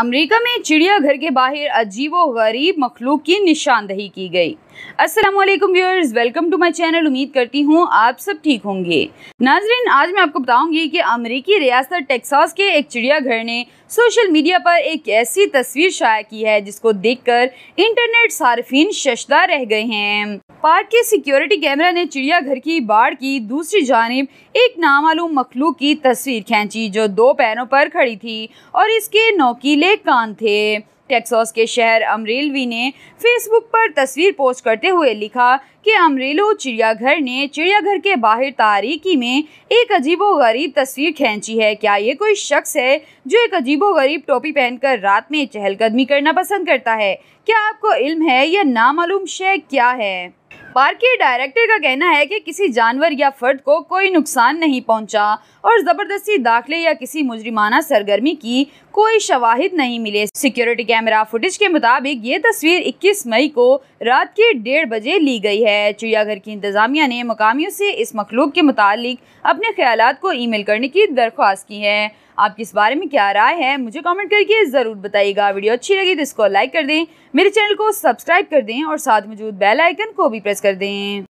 America में चिड़ियाघर के बाहर अजीबो गरीब मखलूक की निशानदही की गई असलम viewers welcome to my channel उम्मीद करती हूँ आप सब ठीक होंगे नाजरीन आज मैं आपको बताऊंगी कि अमेरिकी रियासत टेक्सास के एक चिड़ियाघर ने सोशल मीडिया पर एक ऐसी तस्वीर शाया की है जिसको देखकर इंटरनेट सार्फिन शशदा रह गए हैं पार्क के सिक्योरिटी कैमरा ने चिड़ियाघर की बाढ़ की दूसरी जानब एक नामालूम मखलूक की तस्वीर खींची जो दो पैरों पर खड़ी थी और इसके नौकीले कान थे टेक्सास के शहर अमरेलवी ने फेसबुक पर तस्वीर पोस्ट करते हुए लिखा कि अमरेलो चिड़ियाघर ने चिड़ियाघर के बाहर तारीकी में एक अजीबोगरीब तस्वीर खींची है क्या ये कोई शख्स है जो एक अजीबोगरीब टोपी पहनकर रात में चहलकदमी करना पसंद करता है क्या आपको इल्म है या नामालूम शय क्या है पार्क के डायरेक्टर का कहना है कि किसी जानवर या फर्द को कोई नुकसान नहीं पहुंचा और ज़बरदस्ती दाखिले या किसी मुजरिमाना सरगर्मी की कोई शवाहिद नहीं मिले सिक्योरिटी कैमरा फुटेज के मुताबिक ये तस्वीर 21 मई को रात के डेढ़ बजे ली गई है चिड़ियाघर की इंतजामिया ने मकामियों से इस मखलूक के मुतालिक अपने ख्याल को ईमेल करने की दरख्वास्त की है आप इस बारे में क्या राय है मुझे कमेंट करके ज़रूर बताइएगा वीडियो अच्छी लगी तो इसको लाइक कर दें मेरे चैनल को सब्सक्राइब कर दें और साथ मौजूद बेल आइकन को भी प्रेस कर दें